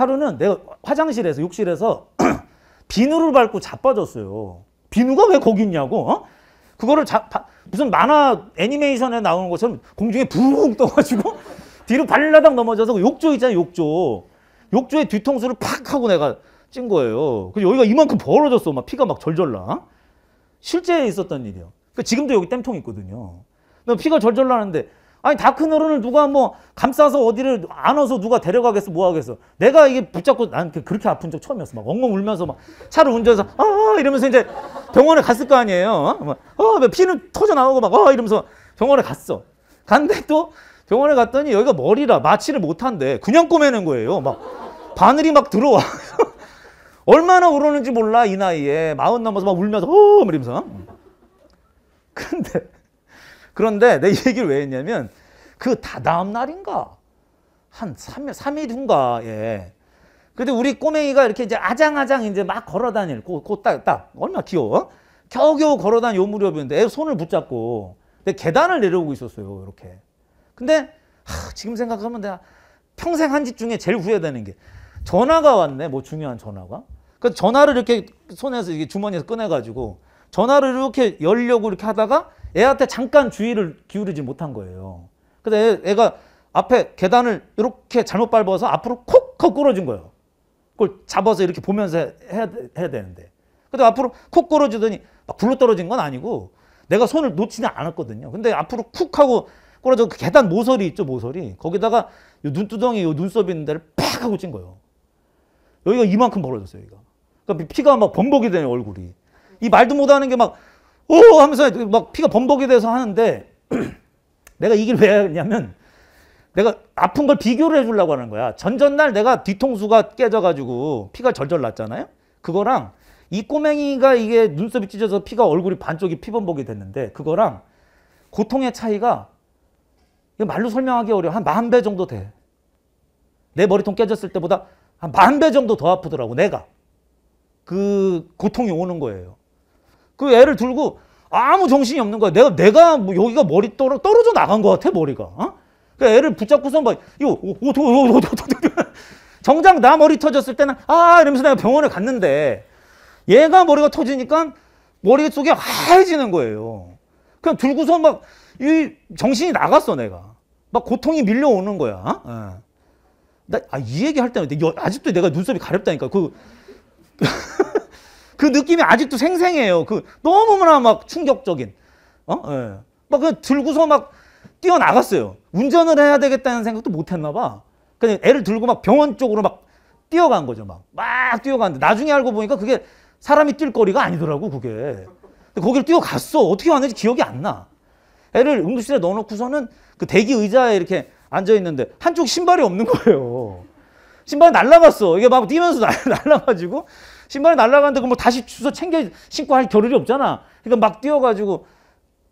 하루는 내가 화장실에서 욕실에서 비누를 밟고 자빠졌어요. 비누가 왜 거기 있냐고. 어? 그거를 자, 바, 무슨 만화 애니메이션에 나오는 것처럼 공중에 부 떠가지고 뒤로 발라당 넘어져서 그 욕조 있잖아요. 욕조. 욕조에 뒤통수를 팍 하고 내가 찐 거예요. 그 여기가 이만큼 벌어졌어. 막 피가 막 절절 나. 실제 있었던 일이요. 그 그러니까 지금도 여기 땜통 있거든요. 피가 절절 나는데 아니 다큰어른을 누가 뭐 감싸서 어디를 안아서 누가 데려가겠어 뭐 하겠어 내가 이게 붙잡고 난 그, 그렇게 아픈 적 처음이었어 막 엉엉 울면서 막 차를 운전해서 아 이러면서 이제 병원에 갔을 거 아니에요 어 피는 터져 나오고 막어 이러면서 병원에 갔어 갔는데 또 병원에 갔더니 여기가 머리라 마취를 못한대 그냥 꼬매는 거예요 막 바늘이 막 들어와 얼마나 울었는지 몰라 이 나이에 마흔 넘어서 막 울면서 어 이러면서 근데 그런데 내 얘기를 왜 했냐면 그 다다음 날인가 한 3일, 3일 후인가에 예. 그래도 우리 꼬맹이가 이렇게 이제 아장아장 이제 막 걸어 다닐 고딱딱 딱, 얼마나 귀여워 어? 겨우겨우 걸어 다닌 요 무렵인데 애 손을 붙잡고 근 계단을 내려오고 있었어요 이렇게 근데 하, 지금 생각하면 내가 평생 한 짓 중에 제일 후회되는 게 전화가 왔네 뭐 중요한 전화가 그 전화를 이렇게 손에서 이게 주머니에서 꺼내가지고 전화를 이렇게 열려고 이렇게 하다가 애한테 잠깐 주의를 기울이지 못한 거예요. 근데 애, 가 앞에 계단을 이렇게 잘못 밟아서 앞으로 콕콕 끌어진 거예요. 그걸 잡아서 이렇게 보면서 해야, 해야 되는데. 근데 앞으로 콕 끌어지더니 막 굴러 떨어진 건 아니고 내가 손을 놓지는 않았거든요. 근데 앞으로 쿡 하고 끌어져 그 계단 모서리 있죠, 모서리. 거기다가 요 눈두덩이 요 눈썹 있는 데를 팍 하고 찐 거예요. 여기가 이만큼 벌어졌어요, 여기가. 그러니까 피가 막 범벅이 되는 얼굴이. 이 말도 못하는 게막 오 하면서 막 피가 범벅이 돼서 하는데 내가 이길 왜 했냐면 내가 아픈 걸 비교를 해주려고 하는 거야. 전전날 내가 뒤통수가 깨져가지고 피가 절절 났잖아요. 그거랑 이 꼬맹이가 이게 눈썹이 찢어서 피가 얼굴이 반쪽이 피범벅이 됐는데 그거랑 고통의 차이가 말로 설명하기 어려워. 한 만 배 정도 돼. 내 머리통 깨졌을 때보다 한 만 배 정도 더 아프더라고 내가. 그 고통이 오는 거예요. 그 애를 들고 아무 정신이 없는 거야. 내가 내가 뭐 여기가 머리 떨어 떨어져 나간 것 같아 머리가. 어? 그 애를 붙잡고서막 이거 어떻게 정장나 머리 터졌을 때는 아 이러면서 내가 병원에 갔는데 얘가 머리가 터지니까 머리 속이 하얘지는 거예요. 그냥 들고서 막 이 정신이 나갔어 내가. 막 고통이 밀려오는 거야. 어? 나이 아, 얘기 할 때는 아직도 내가 눈썹이 가렵다니까 그. 그 느낌이 아직도 생생해요. 그 너무나 막 충격적인. 어? 예. 막그 들고서 막 뛰어나갔어요. 운전을 해야 되겠다는 생각도 못 했나 봐. 그냥 애를 들고 막 병원 쪽으로 막 뛰어간 거죠. 막. 막 뛰어갔는데 나중에 알고 보니까 그게 사람이 뛸 거리가 아니더라고 그게. 근데 거기를 뛰어갔어. 어떻게 왔는지 기억이 안 나. 애를 응급실에 넣어놓고서는 그 대기 의자에 이렇게 앉아있는데 한쪽 신발이 없는 거예요. 신발이 날라갔어. 이게 막 뛰면서 날라가지고 신발이 날라갔는데 그럼 뭐 다시 주워 챙겨 신고 할 겨를이 없잖아. 그러니까 막 뛰어가지고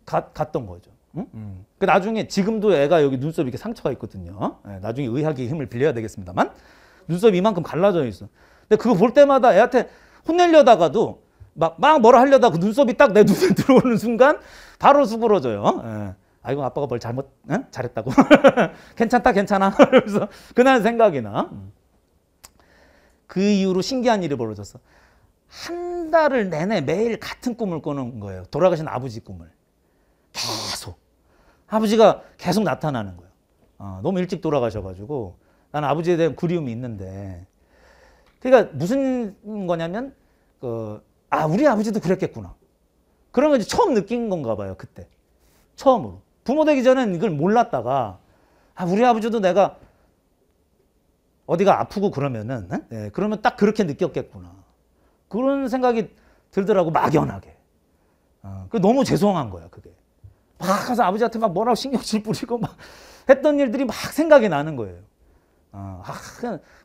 가, 갔던 거죠. 응? 음. 그 나중에 지금도 애가 여기 눈썹 이렇게 상처가 있거든요. 네, 나중에 의학의 힘을 빌려야 되겠습니다만 눈썹 이만큼 갈라져 있어. 근데 그거 볼 때마다 애한테 혼내려다가도 막, 막 뭐라 하려다 그 눈썹이 딱 내 눈에 들어오는 순간 바로 수그러져요. 어? 예. 아이고 아빠가 뭘 잘못 예? 잘했다고 괜찮다 괜찮아 그래서 그날 생각이 나. 음. 그 이후로 신기한 일이 벌어졌어. 한 달을 내내 매일 같은 꿈을 꾸는 거예요. 돌아가신 아버지 꿈을. 계속. 아버지가 계속 나타나는 거예요. 어, 너무 일찍 돌아가셔가지고 난 아버지에 대한 그리움이 있는데. 그러니까 무슨 거냐면 그, 아 우리 아버지도 그랬겠구나. 그런 걸 처음 느낀 건가 봐요 그때. 처음으로. 부모 되기 전엔 이걸 몰랐다가 아 우리 아버지도 내가 어디가 아프고 그러면은 네, 그러면 딱 그렇게 느꼈겠구나 그런 생각이 들더라고 막연하게 어, 그 너무 죄송한 거야 그게 막 가서 아버지한테 막 뭐라고 신경질 부리고 막 했던 일들이 막 생각이 나는 거예요 어, 아,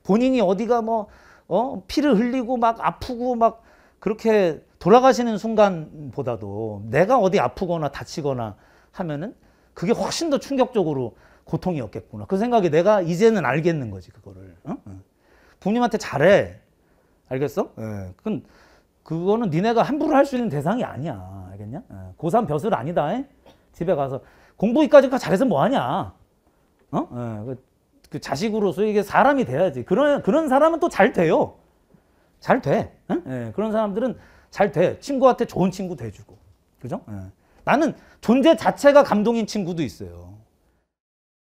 본인이 어디가 뭐 어? 피를 흘리고 막 아프고 막 그렇게 돌아가시는 순간보다도 내가 어디 아프거나 다치거나 하면은 그게 훨씬 더 충격적으로 고통이었겠구나. 그생각에 내가 이제는 알겠는 거지, 그거를. 부모님한테 잘해. 알겠어? 예. 그건 그거는 니네가 함부로 할 수 있는 대상이 아니야. 알겠냐? 예. 어, 고3 벼슬 아니다. 에? 집에 가서 공부 이까지까 잘해서 뭐 하냐? 어? 예. 그, 그 자식으로서 이게 사람이 돼야지. 그런 그런 사람은 또 잘 돼요. 잘 돼. 예? 예. 그런 사람들은 잘 돼. 친구한테 좋은 친구 돼주고. 그죠? 예. 나는 존재 자체가 감동인 친구도 있어요.